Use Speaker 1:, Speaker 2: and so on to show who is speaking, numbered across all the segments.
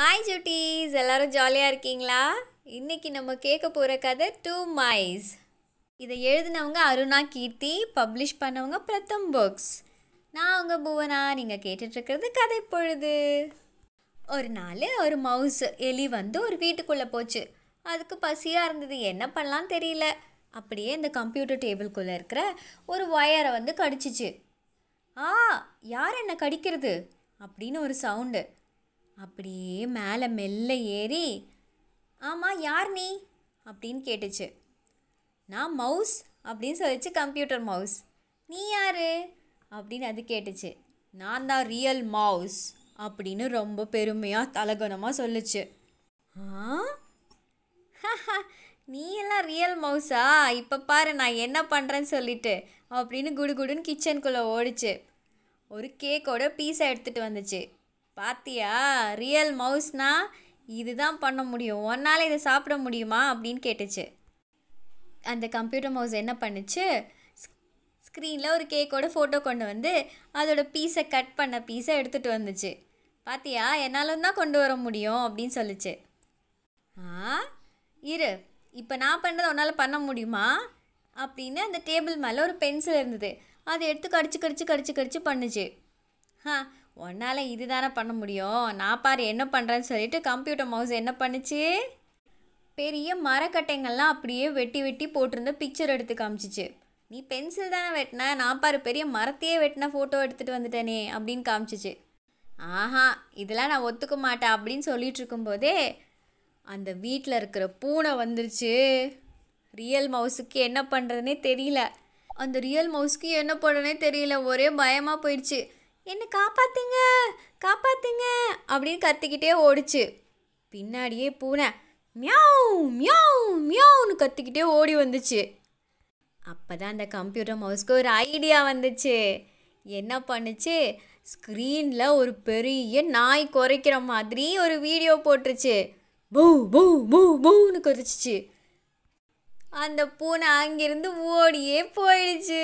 Speaker 1: hi ஜூட்டிஸ் எல்லோரும் ஜாலியாக இருக்கீங்களா இன்றைக்கி நம்ம கேட்க போகிற கதை டூ மைஸ் இதை எழுதினவங்க அருணா கீர்த்தி பப்ளிஷ் பண்ணவங்க பிரதம் புக்ஸ் நான் அவங்க புவனா நீங்கள் கேட்டுட்ருக்கிறது கதை பொழுது ஒரு நாள் ஒரு மவுஸ் எலி வந்து ஒரு வீட்டுக்குள்ளே போச்சு அதுக்கு பசியாக இருந்தது என்ன பண்ணலாம் தெரியல அப்படியே இந்த கம்ப்யூட்டர் டேபிள்குள்ளே இருக்கிற ஒரு ஒயரை வந்து கடிச்சிச்சு ஆ யார் என்னை கடிக்கிறது அப்படின்னு ஒரு சவுண்டு அப்படியே மேலே மெல்ல ஏறி ஆமாம் யார் நீ அப்படின்னு கேட்டுச்சு நான் மவுஸ் அப்படின்னு சொல்லிச்சு கம்ப்யூட்டர் மவுஸ் நீ யார் அப்படின்னு அது கேட்டுச்சு நான் தான் ரியல் மவுஸ் அப்படின்னு ரொம்ப பெருமையாக தலகுணமாக சொல்லுச்சு நீ எல்லாம் ரியல் மவுஸா இப்போ பாரு நான் என்ன பண்ணுறேன்னு சொல்லிட்டு அப்படின்னு குடு குடுன்னு கிச்சனுக்குள்ளே ஓடிச்சு ஒரு கேக்கோட பீஸை எடுத்துகிட்டு வந்துச்சு பாத்தியா ரியல் மவுஸ்னால் இதுதான் பண்ண முடியும் ஒன்னால் இதை சாப்பிட முடியுமா அப்படின்னு கேட்டுச்சு அந்த கம்ப்யூட்டர் மவுஸ் என்ன பண்ணுச்சு ஸ்க்ரீனில் ஒரு கேக்கோட ஃபோட்டோ கொண்டு வந்து அதோட பீஸை கட் பண்ண பீஸை எடுத்துகிட்டு வந்துச்சு பாத்தியா என்னாலும் தான் கொண்டு வர முடியும் அப்படின்னு சொல்லிச்சு ஆ இரு இப்போ நான் பண்ணதை உன்னால் பண்ண முடியுமா அப்படின்னு அந்த டேபிள் மேலே ஒரு பென்சில் இருந்தது அதை எடுத்து கடிச்சு கடிச்சு கடிச்சு கடிச்சு பண்ணுச்சு ஆ உன்னால் இது தானே பண்ண முடியும் நான் பாரு என்ன பண்ணுறேன்னு சொல்லிட்டு கம்ப்யூட்டர் மவுஸ் என்ன பண்ணுச்சு பெரிய மரக்கட்டைங்கள்லாம் அப்படியே வெட்டி வெட்டி போட்டிருந்த பிக்சர் எடுத்து காமிச்சிச்சு நீ பென்சில் தானே வெட்டின நான் பாரு பெரிய மரத்தையே வெட்டின ஃபோட்டோ எடுத்துகிட்டு வந்துட்டேனே அப்படின்னு காமிச்சிச்சு ஆஹா இதெல்லாம் நான் ஒத்துக்க மாட்டேன் அப்படின்னு சொல்லிட்டு இருக்கும்போதே அந்த வீட்டில் இருக்கிற பூனை வந்துருச்சு ரியல் மவுஸுக்கு என்ன பண்ணுறதுனே தெரியல அந்த ரியல் மவுஸுக்கு என்ன பண்ணுறதுனே தெரியல ஒரே பயமாக போயிடுச்சு என்னை காப்பாத்துங்க காப்பாத்துங்க அப்படின்னு கத்திக்கிட்டே ஓடிச்சு பின்னாடியே பூனை மியாவ் மியாவ் மியாவ்னு கத்திக்கிட்டே ஓடி வந்துச்சு அப்போ தான் அந்த கம்ப்யூட்டர் மவுஸ்க்கு ஒரு ஐடியா வந்துச்சு என்ன பண்ணுச்சு ஸ்க்ரீனில் ஒரு பெரிய நாய் குறைக்கிற மாதிரி ஒரு வீடியோ போட்டுருச்சு பூ பூ பூ பூன்னு குறைச்சிச்சு அந்த பூனை அங்கேருந்து ஓடியே போயிடுச்சு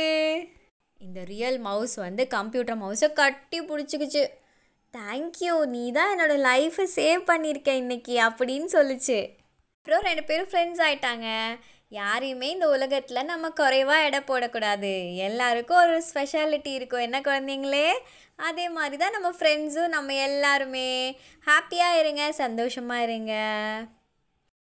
Speaker 1: இந்த ரியல் மவுஸ் வந்து கம்ப்யூட்டர் மவுஸை கட்டி பிடிச்சிக்குச்சு தேங்க்யூ நீ தான் என்னோடய லைஃப்பை சேவ் பண்ணியிருக்க இன்றைக்கி அப்படின்னு சொல்லிச்சு அப்புறம் ரெண்டு பேரும் ஃப்ரெண்ட்ஸ் ஆகிட்டாங்க யாரையுமே இந்த உலகத்தில் நம்ம குறைவாக எடை போடக்கூடாது எல்லாருக்கும் ஒரு ஸ்பெஷாலிட்டி இருக்கும் என்ன குழந்தைங்களே அதே மாதிரி தான் நம்ம ஃப்ரெண்ட்ஸும் நம்ம எல்லாருமே ஹாப்பியாக இருங்க சந்தோஷமாக இருங்க